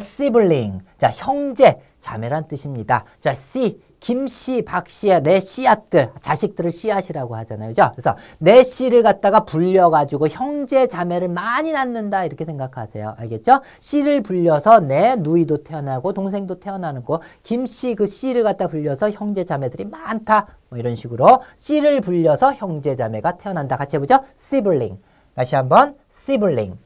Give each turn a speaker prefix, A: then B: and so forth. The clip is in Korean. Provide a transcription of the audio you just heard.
A: sibling, 자 형제, 자매란 뜻입니다. 자 C, 김씨, 박씨의 내 씨앗들, 자식들을 씨앗이라고 하잖아요. 그죠? 그래서 내 씨를 갖다가 불려가지고 형제, 자매를 많이 낳는다 이렇게 생각하세요. 알겠죠? 씨를 불려서 내 누이도 태어나고 동생도 태어나는 거 김씨 그 씨를 갖다 불려서 형제, 자매들이 많다. 뭐 이런 식으로 씨를 불려서 형제, 자매가 태어난다. 같이 해보죠. sibling. 다시 한번 sibling.